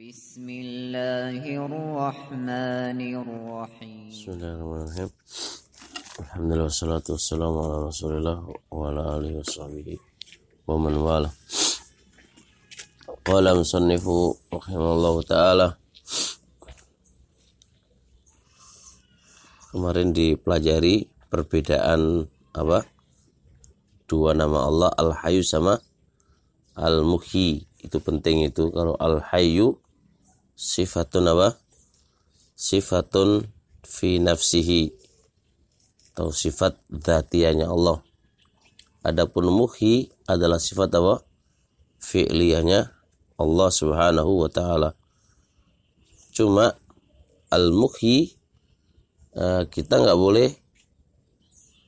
Bismillahirrahmanirrahim. Alhamdulillah wassalatu wassalamu ala Rasulillah wa ala alihi washabihi wa taala Kemarin dipelajari perbedaan apa? Dua nama Allah Al-Hayyu sama Al-Muhyi. Itu penting itu kalau Al-Hayyu sifatun apa sifatun fi nafsihi atau sifat zatianya Allah adapun muhi adalah sifat apa fi'liyahnya Allah subhanahu wa ta'ala cuma al-muhi eh, kita nggak boleh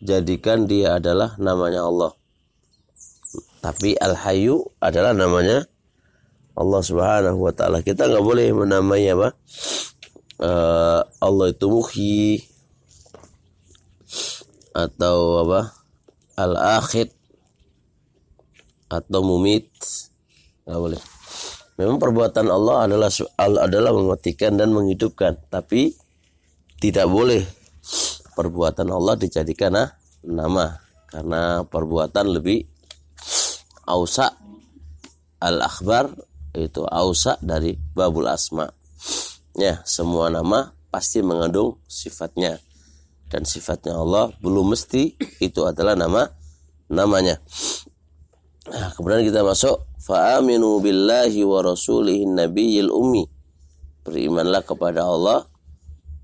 jadikan dia adalah namanya Allah tapi al-hayu adalah namanya Allah Subhanahu wa taala. Kita nggak boleh menamai apa? Uh, Allah itu muhi atau apa? Al-akhir atau mumit. Nggak boleh. Memang perbuatan Allah adalah adalah mematikan dan menghidupkan, tapi tidak boleh perbuatan Allah dijadikan ah, nama karena perbuatan lebih ausa al-akhbar itu ausa dari babul asma ya semua nama pasti mengandung sifatnya dan sifatnya Allah belum mesti itu adalah nama namanya nah, kemudian kita masuk fa'aminu billahi wa rasulihi nabiyil ummi berimanlah kepada Allah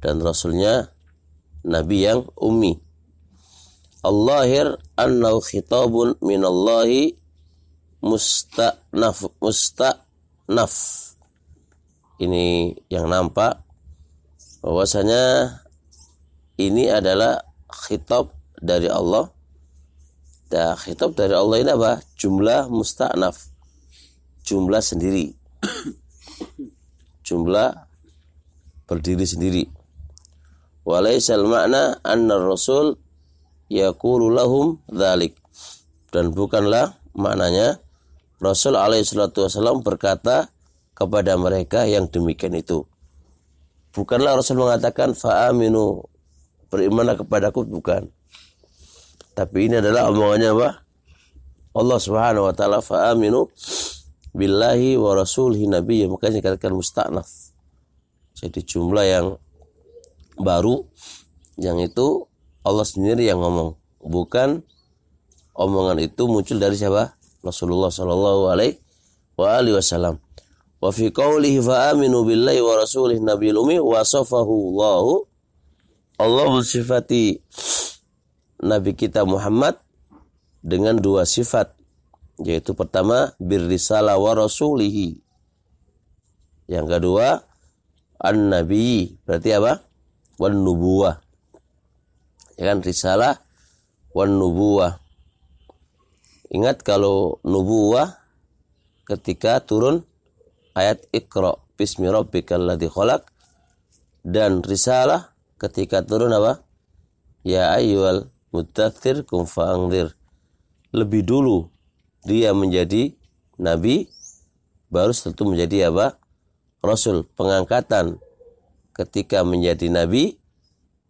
dan rasulnya nabi yang ummi Allahir annahu khitabun minallahi musta'naf musta' naf ini yang nampak bahwasanya ini adalah khitab dari Allah dan nah, khitab dari Allah ini apa jumlah musta'naf jumlah sendiri jumlah berdiri sendiri walaisal makna anna rasul yaqulu lahum dan bukanlah maknanya Rasul alaihissalam berkata kepada mereka yang demikian itu. Bukanlah Rasul mengatakan fa'aminu berimanlah kepadaku bukan. Tapi ini adalah omongannya apa? Allah Subhanahu wa taala fa'aminu billahi wa rasulihi nabiyyi makanya dikatakan musta'naf. Jadi jumlah yang baru yang itu Allah sendiri yang ngomong, bukan omongan itu muncul dari siapa? Rasulullah sallallahu alaihi wa alihi wasallam. Wa fi qawlihi fa aminu billahi wa rasulih nabiyil ummi wa safahu Allah. Allah mensifati nabi kita Muhammad dengan dua sifat yaitu pertama birrisalah wa rasulihi. Yang kedua an-nabi berarti apa? wan nubuwah. Ya kan risalah wan nubuwah Ingat kalau nubuah ketika turun ayat ikro bismi rabbikal dan risalah ketika turun apa? Ya ayyuhal muddatsir kum Lebih dulu dia menjadi nabi baru setelah menjadi apa? Rasul pengangkatan ketika menjadi nabi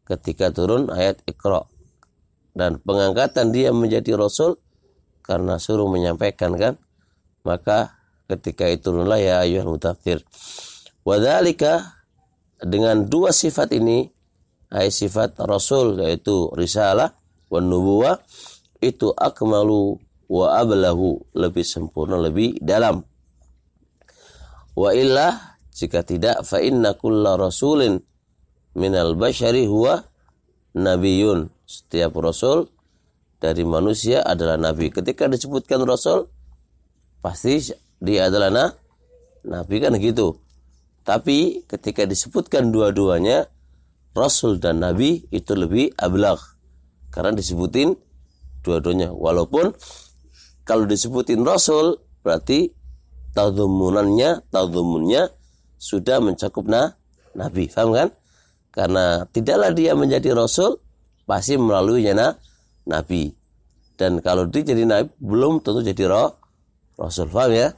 ketika turun ayat ikro dan pengangkatan dia menjadi rasul karena suruh menyampaikan kan maka ketika itu turunlah ya ayuh mutafir wadalika dengan dua sifat ini ay sifat rasul yaitu risalah wa nubuwa itu akmalu wa ablahu lebih sempurna lebih dalam wa illah jika tidak fa inna kulla rasulin minal bashari huwa nabiyun setiap rasul dari manusia adalah nabi. Ketika disebutkan rasul, pasti dia adalah na, nabi kan gitu. Tapi ketika disebutkan dua-duanya, rasul dan nabi itu lebih ablagh. Karena disebutin dua-duanya. Walaupun kalau disebutin rasul berarti tadhumunannya, tadhumunnya sudah mencakup na, nabi. Paham kan? Karena tidaklah dia menjadi rasul pasti melalui na, nabi. Dan kalau dia jadi nabi belum tentu jadi roh, rasul. Faham ya?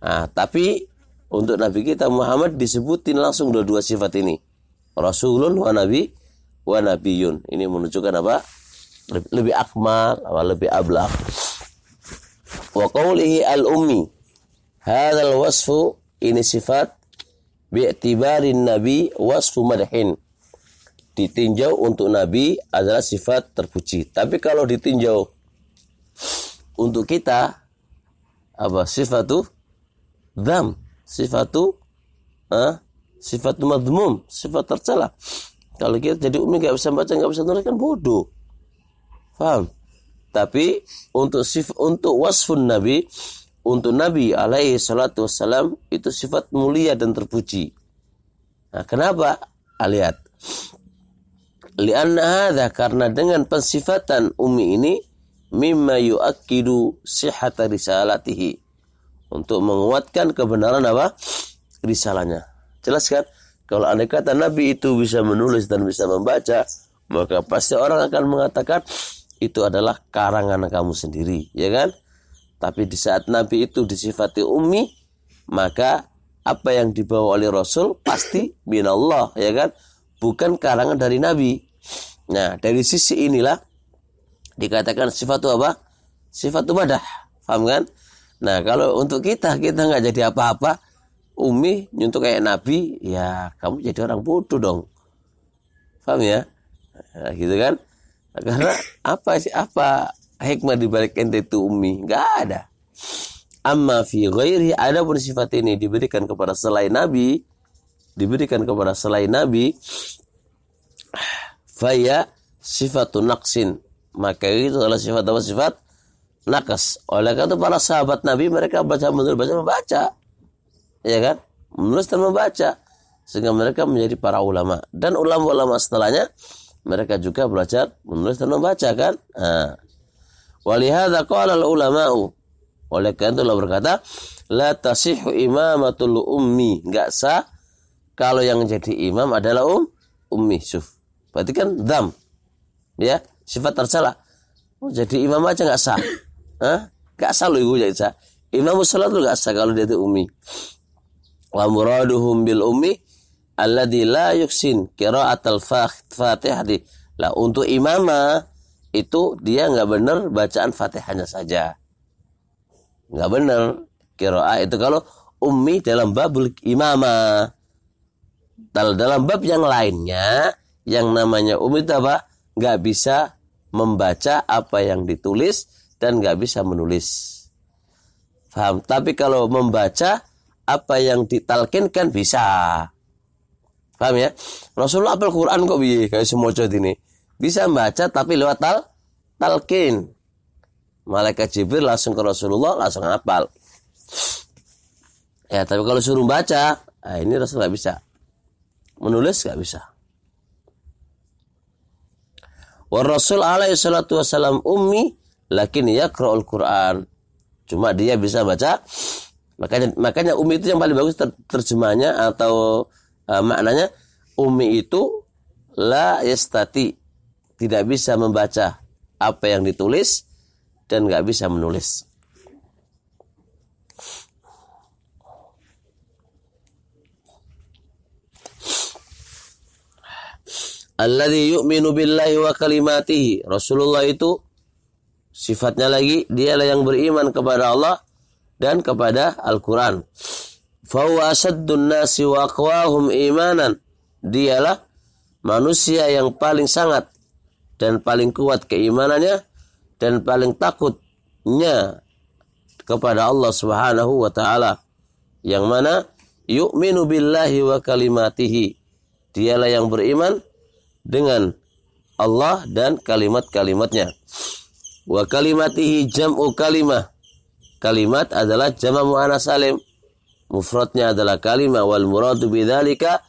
Nah, tapi untuk nabi kita Muhammad disebutin langsung dua-dua sifat ini. Rasulun wa nabi wa nabiyun. Ini menunjukkan apa? Lebih, lebih akmal, apa lebih ablah. Wa qawlihi al-ummi. Hadzal wasfu ini sifat bi'tibarin nabi wasfu madhin ditinjau untuk Nabi adalah sifat terpuji. Tapi kalau ditinjau untuk kita apa sifat tuh dam sifat tuh eh, sifat madmum sifat tercela kalau kita jadi umi nggak bisa baca nggak bisa nulis kan bodoh paham tapi untuk sif untuk wasfun nabi untuk nabi alaihi salatu wassalam itu sifat mulia dan terpuji nah kenapa Aliat. Ah, Lianna hadha karena dengan pensifatan umi ini mimma yuakidu sihata risalatihi. Untuk menguatkan kebenaran apa? Risalahnya. Jelas kan? Kalau andai kata Nabi itu bisa menulis dan bisa membaca, maka pasti orang akan mengatakan itu adalah karangan kamu sendiri, ya kan? Tapi di saat Nabi itu disifati umi, maka apa yang dibawa oleh Rasul pasti bin Allah, ya kan? Bukan karangan dari Nabi. Nah, dari sisi inilah dikatakan sifat apa? Sifat badah, Paham kan? Nah, kalau untuk kita kita nggak jadi apa-apa, umi nyuntuk kayak nabi, ya kamu jadi orang bodoh dong. Paham ya? Nah, gitu kan? Nah, karena apa sih apa hikmah dibalik ente itu umi? Nggak ada. Amma fi ghairi ada pun sifat ini diberikan kepada selain nabi, diberikan kepada selain nabi Faya sifatun naqsin. Maka itu adalah sifat apa? Sifat nakas. Oleh karena itu para sahabat Nabi mereka baca menulis baca membaca. Ya kan? Menulis dan membaca. Sehingga mereka menjadi para ulama. Dan ulama-ulama setelahnya mereka juga belajar menulis dan membaca kan? Ah. Walihada qala ulama'u. Oleh karena itu Allah berkata, la tasihu imamatul ummi. Enggak sah kalau yang jadi imam adalah um ummi. suf. Berarti kan dam. Ya, sifat tercela. Oh, jadi imam aja nggak sah. Hah? nggak sah loh ibu jadi sah. Imam sholat lu nggak sah kalau dia itu umi. Wa muraduhum bil umi alladhi la yuksin qira'atal di Lah untuk imama itu dia nggak benar bacaan fatihahnya saja. Nggak benar. Qira'ah itu kalau ummi dalam babul imama Dalam bab yang lainnya yang namanya umi itu apa? Nggak bisa membaca apa yang ditulis dan nggak bisa menulis. Faham? Tapi kalau membaca apa yang ditalkinkan bisa. Paham ya? Rasulullah apal Quran kok bi kayak semua ini. Bisa membaca tapi lewat tal talkin Malaikat Jibril langsung ke Rasulullah langsung apal Ya, tapi kalau suruh baca, ah, ini Rasul nggak bisa. Menulis nggak bisa. Wa Rasul alaihi salatu wasalam ummi lakin yaqra'ul Quran. Cuma dia bisa baca. Makanya makanya ummi itu yang paling bagus ter, terjemahnya atau uh, maknanya ummi itu la yastati tidak bisa membaca apa yang ditulis dan nggak bisa menulis. Alladhi yu'minu billahi wa kalimatihi. Rasulullah itu sifatnya lagi dialah yang beriman kepada Allah dan kepada Al-Qur'an. Fahuwa asaddun nasi wa aqwahum imanan. Dialah manusia yang paling sangat dan paling kuat keimanannya dan paling takutnya kepada Allah Subhanahu wa taala. Yang mana yu'minu billahi wa kalimatihi. Dialah yang beriman dengan Allah dan kalimat-kalimatnya. Wa kalimatihi jam'u kalimah. Kalimat adalah jama mu'ana salim. Mufradnya adalah kalimah. Wal muradu bidhalika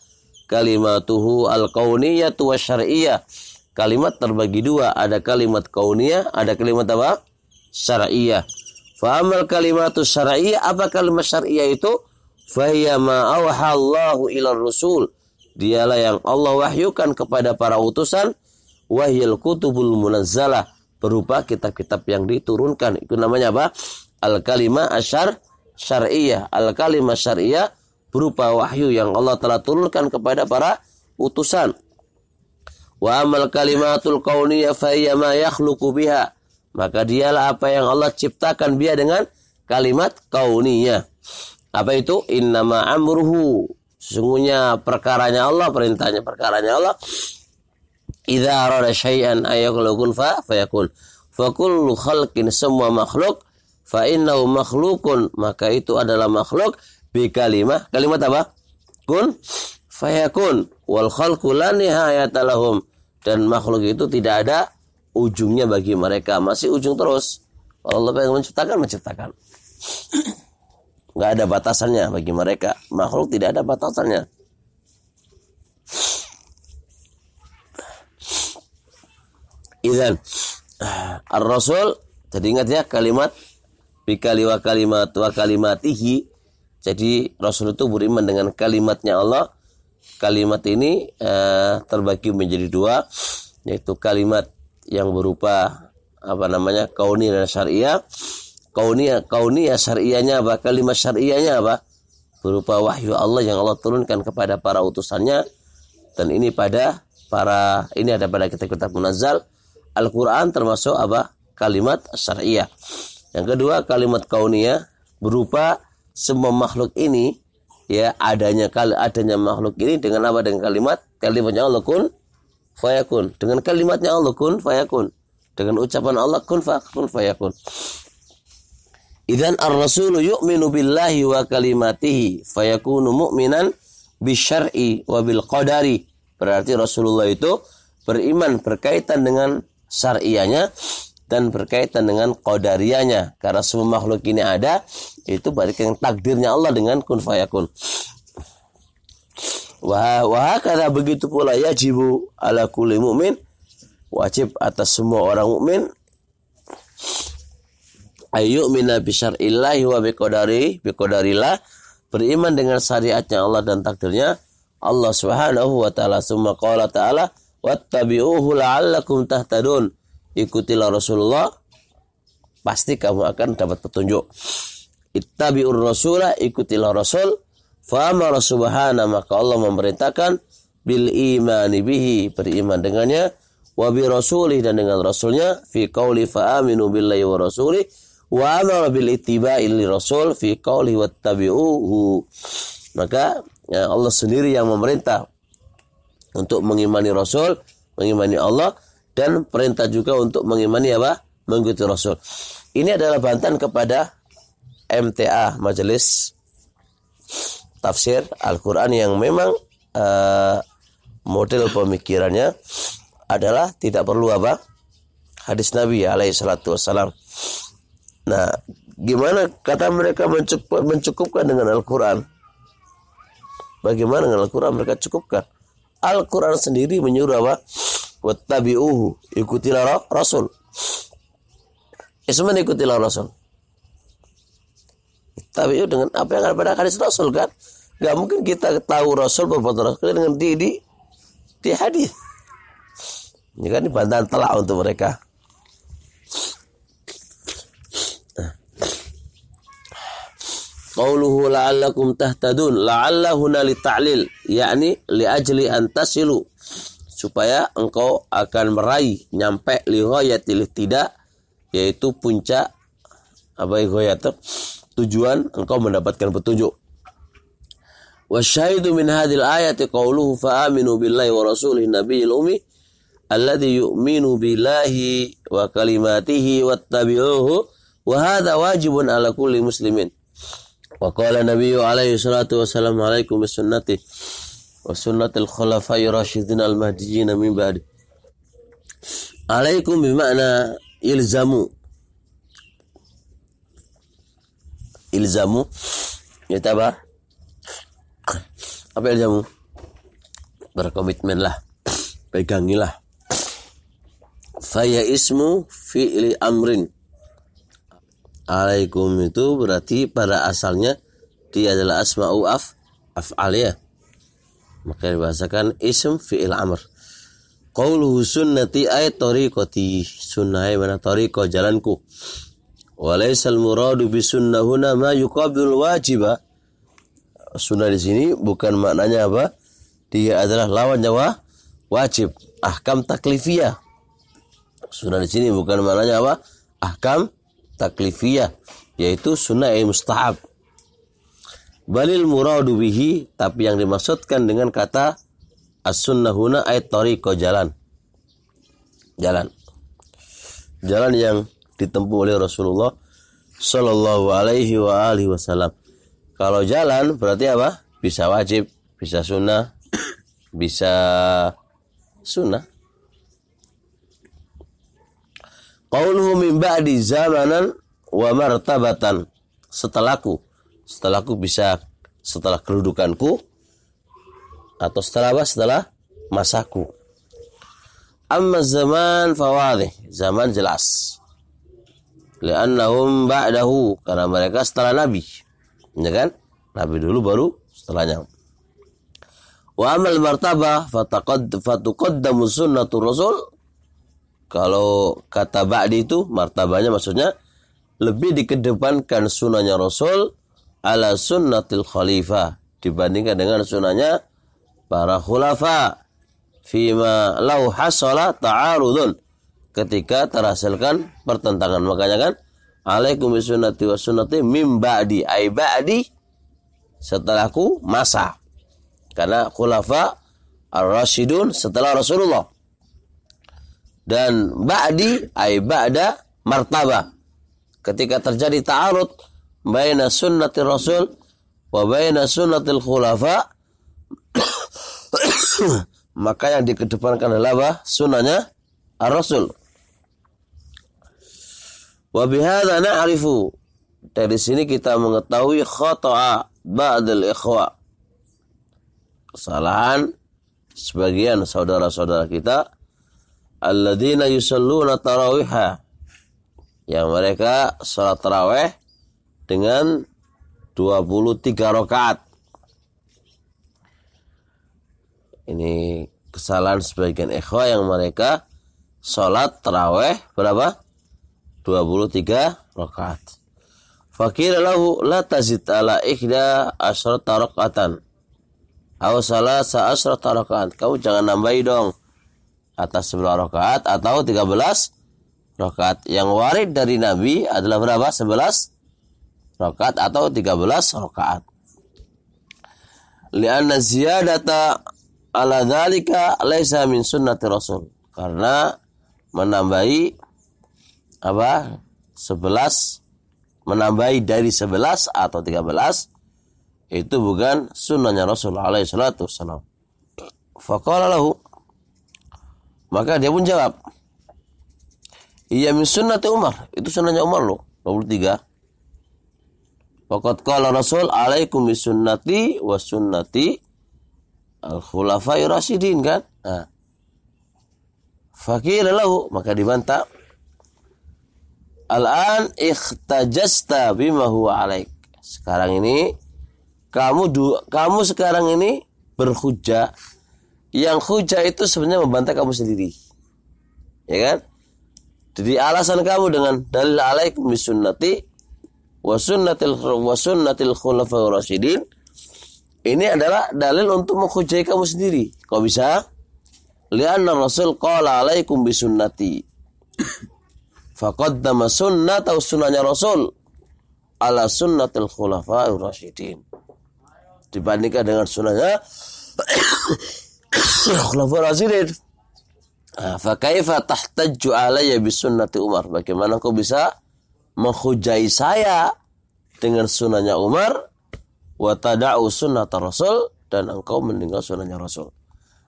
kalimatuhu al-kauniyatu wa syar'iyah. Kalimat terbagi dua. Ada kalimat kauniyah, ada kalimat apa? Syar'iyah. Fa'amal kalimatu syar'iyah. Apa kalimat syar'iyah itu? ma awha Allahu ilar rasul Dialah yang Allah wahyukan kepada para utusan wahyul kutubul munazzalah berupa kitab-kitab yang diturunkan. Itu namanya apa? Al-kalimah asyar syariah. Al-kalimah syariah berupa wahyu yang Allah telah turunkan kepada para utusan. Wa amal kalimatul kauniyah fahiya ma yakhluqu biha. Maka dialah apa yang Allah ciptakan dia dengan kalimat kauniyah. Apa itu? Innama amruhu Sesungguhnya perkaranya Allah, perintahnya perkaranya Allah. Idza arada syai'an ayakun fa fayakun. Fa kullu khalqin semua makhluk fa innahu makhlukun maka itu adalah makhluk bi kalimah kalimat apa kun fayakun wal khalqu la nihayata lahum dan makhluk itu tidak ada ujungnya bagi mereka masih ujung terus Allah yang menciptakan menciptakan nggak ada batasannya bagi mereka makhluk tidak ada batasannya Izan Ar-Rasul Jadi ingat ya kalimat Bikali wa kalimat wa kalimatihi Jadi Rasul itu beriman dengan kalimatnya Allah Kalimat ini eh, terbagi menjadi dua Yaitu kalimat yang berupa Apa namanya Kauni dan syariah kaunia kaunia syariahnya apa kalimat syariahnya apa berupa wahyu Allah yang Allah turunkan kepada para utusannya dan ini pada para ini ada pada kitab-kitab munazzal Al-Qur'an termasuk apa kalimat syariah yang kedua kalimat kaunia berupa semua makhluk ini ya adanya kali adanya makhluk ini dengan apa dengan kalimat kalimatnya Allah kun fayakun dengan kalimatnya Allah kun fayakun dengan ucapan Allah kun fayakun fayakun Idan ar rasul yu'minu billahi wa kalimatihi fayakunu mu'minan bisyar'i wa bil qadari. Berarti Rasulullah itu beriman berkaitan dengan syar'ianya dan berkaitan dengan qadariyahnya karena semua makhluk ini ada itu yang takdirnya Allah dengan kun fayakun. Wah, wah karena begitu pula yajibu ala kulli mu'min wajib atas semua orang mukmin ayu mina ilahi wa biqadari biqadarillah beriman dengan syariatnya Allah dan takdirnya Allah Subhanahu wa taala summa qala ta'ala wattabi'uhu la'allakum tahtadun ikutilah Rasulullah pasti kamu akan dapat petunjuk ittabi'ur Rasulah ikutilah rasul fa'amara subhana maka Allah memerintahkan bil imani bihi beriman dengannya wa bi rasulih dan dengan rasulnya fi qauli aminu billahi wa rasulih Wa bil ittiba'i rasul fi qawli wattabi'uhu. Maka ya Allah sendiri yang memerintah untuk mengimani Rasul, mengimani Allah dan perintah juga untuk mengimani apa? Mengikuti Rasul. Ini adalah bantahan kepada MTA Majelis Tafsir Al-Qur'an yang memang uh, model pemikirannya adalah tidak perlu apa? Hadis Nabi alaihi salatu wasalam. Nah, gimana kata mereka mencukupkan dengan Al-Quran? Bagaimana dengan Al-Quran mereka cukupkan? Al-Quran sendiri menyuruh apa? Wattabi'uhu, ikutilah Rasul. Isman eh, ikutilah Rasul. Tabi'u dengan apa yang ada pada hadis Rasul kan? Gak mungkin kita tahu Rasul berbuat Rasul dengan di, di, di hadis. Ya kan, ini kan bantahan telah untuk mereka. qauluhu la'allakum tahtadun la'alla huna li ta'lil yakni li ajli an tasilu supaya engkau akan meraih nyampe li ghayatil tidak yaitu puncak apa ya, ghayat tujuan engkau mendapatkan petunjuk wasyaidu min hadhil ayati qauluhu fa aminu billahi wa rasulih nabiyil ummi alladhi yu'minu billahi wa kalimatihi wattabi'uhu wa hadha wajibun ala kulli muslimin wa qala nabiyyu alaihi salatu wassalam alaikum sunnati wa sunnatil khulafai rasyidin al mahdiyyin min ba'di alaikum bimakna ilzamu ilzamu ya apa apa ilzamu berkomitmenlah pegangilah faya ismu fi'li amrin alaikum itu berarti pada asalnya dia adalah asma'u af af'al ya. Maka dibahasakan ism fi'il amr. Qauluhu sunnati ay tariqati. sunnahi mana tariqo jalanku. walaysal muradu bi sunnahuna ma yuqabil wajiba. Sunnah di sini bukan maknanya apa? Dia adalah lawan jawa wajib. Ahkam taklifiyah. Sunnah di sini bukan maknanya apa? Ahkam taklifiyah yaitu sunnah yang mustahab balil muradu bihi tapi yang dimaksudkan dengan kata as sunnahuna huna tariqo jalan jalan jalan yang ditempuh oleh Rasulullah Shallallahu alaihi wa alihi wasallam kalau jalan berarti apa bisa wajib bisa sunnah bisa sunnah Qauluhu min ba'di zamanan wa martabatan. Setelahku. Setelahku bisa setelah kedudukanku atau setelah apa? Setelah masaku. Amma zaman fawadih. Zaman jelas. Liannahum ba'dahu. Karena mereka setelah Nabi. Ya kan? Nabi dulu baru setelahnya. Wa amal martabah fataqad fatuqaddamu sunnatu rasul kalau kata ba'di itu martabanya maksudnya lebih dikedepankan sunnahnya Rasul ala sunnatil khalifah dibandingkan dengan sunnahnya para khulafa fima lau hasala ta'arudun ketika terhasilkan pertentangan makanya kan alaikum sunnati wa sunnati mim ba'di ay ba'di setelahku masa karena khulafa ar-rasyidun setelah Rasulullah dan ba'di ay ba'da martaba. Ketika terjadi ta'arud baina sunnatir Rasul wa baina sunnatil khulafa maka yang dikedepankan adalah bah, sunnahnya Ar-Rasul. Wa bihadza na'rifu dari sini kita mengetahui khata'a ba'dil ikhwa. Kesalahan sebagian saudara-saudara kita alladzina yusalluna tarawiha yang mereka sholat taraweh dengan 23 rakaat. Ini kesalahan sebagian ikhwah yang mereka sholat taraweh berapa? 23 rakaat. Fakir lahu la tazid ala ihda asyrata rakaatan. Aw salasa asyrata Kamu jangan nambahi dong atas 10 rakaat atau 13 rakaat. Yang warid dari Nabi adalah berapa? 11 rakaat atau 13 rakaat. Lianna ziyadata ala dzalika laisa min sunnati Rasul. Karena menambahi apa? 11 menambahi dari 11 atau 13 itu bukan sunnahnya Rasul alaihi salatu wasallam. Faqala lahu maka dia pun jawab, Iya min sunnati Umar. Itu sunnahnya Umar loh. 23. Waqat qala Rasul alaikum bi sunnati wa sunnati al khulafai rasyidin kan? Nah. Fakir lalu maka dibantah. Al-an ikhtajasta bima huwa alaik. Sekarang ini kamu du, kamu sekarang ini berhujah yang hujah itu sebenarnya membantah kamu sendiri. Ya kan? Jadi alasan kamu dengan dalil alaikum bisunnati wa sunnatil wa sunnatil khulafaur rasyidin ini adalah dalil untuk menghujai kamu sendiri. Kau bisa? Lianna Rasul qala alaikum bisunnati. Faqaddama sunnat atau sunnahnya Rasul ala sunnatil khulafaur rasyidin. Dibandingkan dengan sunnahnya Khulafa ah, Fakaifa tahtajju alayya bisunnati Umar. Bagaimana kau bisa menghujai saya dengan sunnahnya Umar? Wa tada'u sunnata Rasul. Dan engkau meninggal sunnahnya Rasul.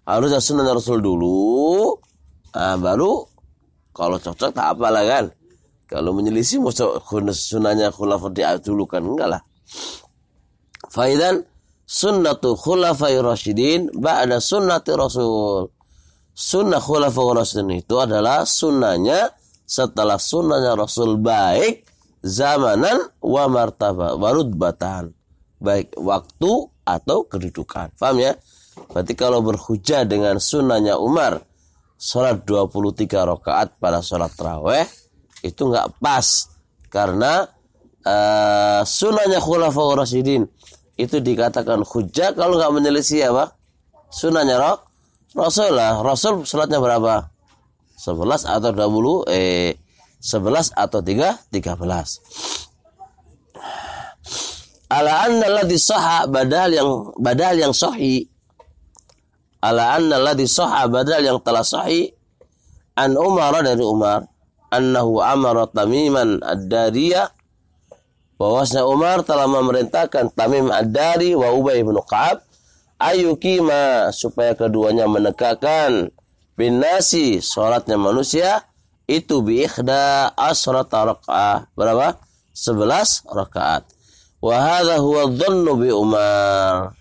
Harusnya sunnahnya Rasul dulu. Nah, baru kalau cocok tak apa lah kan. Kalau menyelisih mau sunnahnya khulafah dulu kan. Enggak lah. Faidan sunnatu khulafai rasyidin ba'da sunnati rasul. Sunnah khulafai rasyidin itu adalah sunnahnya setelah sunnahnya rasul baik zamanan wa martaba warudbatan. baik waktu atau kedudukan. Paham ya? Berarti kalau berhujah dengan sunnahnya Umar sholat 23 rakaat pada sholat raweh itu nggak pas karena uh, sunnahnya khulafai rasyidin itu dikatakan hujah kalau nggak menyelisih apa sunnahnya rok rasul lah rasul sholatnya berapa 11 atau 20 eh 11 atau 3 13 ala anna alladhi sahha badal yang badal yang sahi ala anna alladhi sahha badal yang telah sahi an Umar dari Umar annahu amara tamiman ad-dariyah bahwasanya Umar telah memerintahkan Tamim Ad-Dari wa Ubay bin Ka'ab ayukima supaya keduanya menegakkan nasi salatnya manusia itu bi ikhda asrata raka'ah berapa? 11 rakaat. Wa hadha huwa dhannu bi Umar.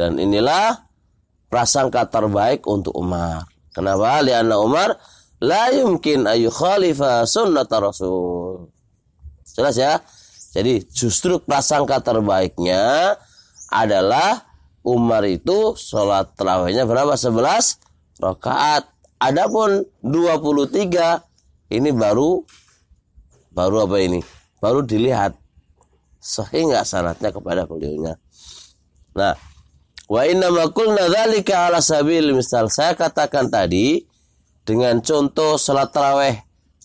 Dan inilah prasangka terbaik untuk Umar. Kenapa? anna Umar la yumkin ayu khalifa sunnat Rasul. Jelas ya? Jadi justru prasangka terbaiknya adalah Umar itu sholat terawihnya berapa? 11 rakaat. Adapun 23 ini baru baru apa ini? Baru dilihat sehingga syaratnya kepada beliaunya. Nah, wa inna makulna dzalika ala sabil misal saya katakan tadi dengan contoh sholat tarawih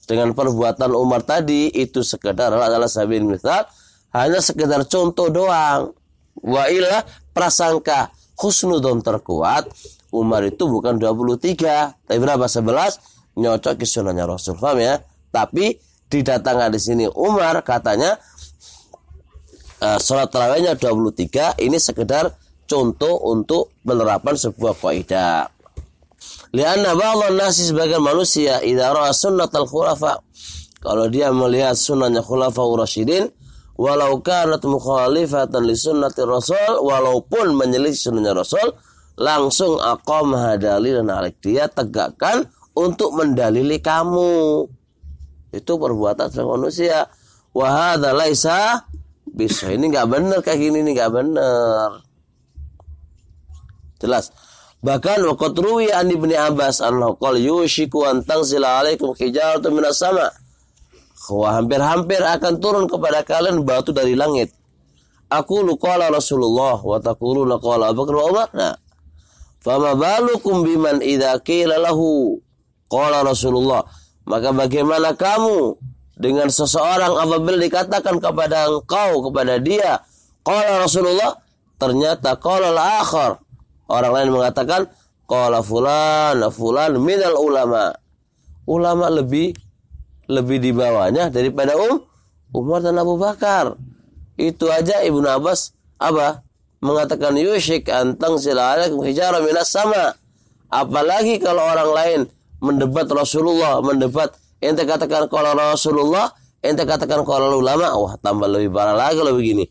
dengan perbuatan Umar tadi itu sekedar adalah sabil misal hanya sekedar contoh doang. Wa ilah prasangka khusnudon terkuat Umar itu bukan 23 tapi berapa 11 nyocok ke Rasul Faham ya tapi didatangkan di sini Umar katanya uh, sholat terawihnya 23 ini sekedar contoh untuk penerapan sebuah kaidah Lianna ba'dhan nasi sebagian manusia idza ra'a al khulafa kalau dia melihat sunnahnya khulafa rasyidin walau kanat mukhalifatan li sunnati rasul walaupun menyelisih sunnahnya rasul langsung aqam hadali dan alik dia tegakkan untuk mendalili kamu itu perbuatan sebagai manusia wahada laisa bisa ini nggak benar kayak gini ini nggak benar jelas Bahkan waqad ruwi an Ibnu Abbas annahu qala yushiku an tanzila alaikum hijaratun minas sama. Wah, hampir-hampir akan turun kepada kalian batu dari langit. Aku luqala Rasulullah wa taquluna qala Abu Bakar wa Umar. Nah, fama balukum biman idza qila lahu qala Rasulullah. Maka bagaimana kamu dengan seseorang apabila dikatakan kepada engkau kepada dia qala Rasulullah ternyata qala al-akhar Orang lain mengatakan qala fulan, fulan minal ulama. Ulama lebih lebih di bawahnya daripada um Umar dan Abu Bakar. Itu aja Ibnu Abbas apa? Mengatakan yushik antang silalakum hijarah minas sama. Apalagi kalau orang lain mendebat Rasulullah, mendebat ente katakan kalau Rasulullah, ente katakan kalau ulama, wah tambah lebih parah lagi lo begini.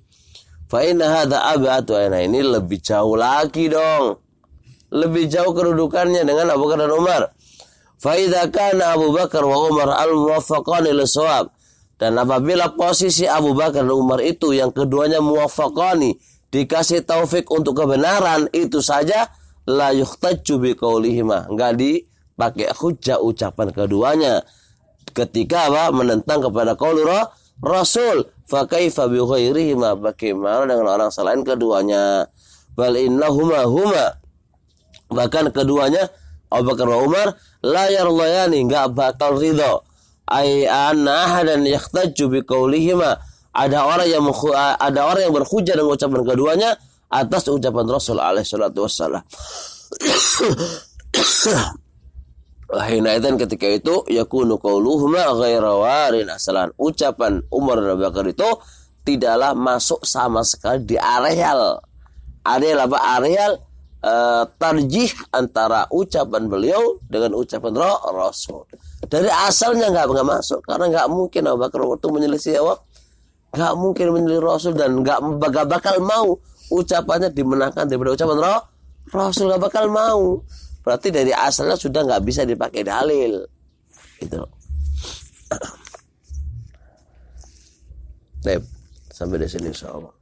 Fa'in hadha ab'atu nah ini lebih jauh lagi dong. Lebih jauh kedudukannya dengan Abu Bakar dan Umar. Fa'idha kana Abu Bakar wa Umar al muwafaqan ila shawab. Dan apabila posisi Abu Bakar dan Umar itu yang keduanya muwafaqani dikasih taufik untuk kebenaran itu saja la yuhtajju bi qaulihima. Enggak dipakai hujah ucapan keduanya ketika apa menentang kepada qaul Rasul Fakaifa bi ghairihima bagaimana dengan orang selain keduanya? Bal innahuma huma. Bahkan keduanya Abu Bakar wa Umar la yarlayani enggak bakal ridho. Ai dan ahadan yahtajju bi qaulihima. Ada orang yang ada orang yang berhujah dengan ucapan keduanya atas ucapan Rasul alaihi salatu Hinaiden ketika itu yakunu qauluhuma ghaira warin asalan. Ucapan Umar bin Bakar itu tidaklah masuk sama sekali di areal. Areal apa? Areal e, tarjih antara ucapan beliau dengan ucapan roh Rasul. Dari asalnya nggak nggak masuk karena nggak mungkin Abu Bakar waktu menyelisih awak nggak mungkin menyelisih Rasul dan nggak bakal mau ucapannya dimenangkan daripada ucapan roh Rasul nggak bakal mau berarti dari asalnya sudah nggak bisa dipakai dalil itu sampai di sini insyaallah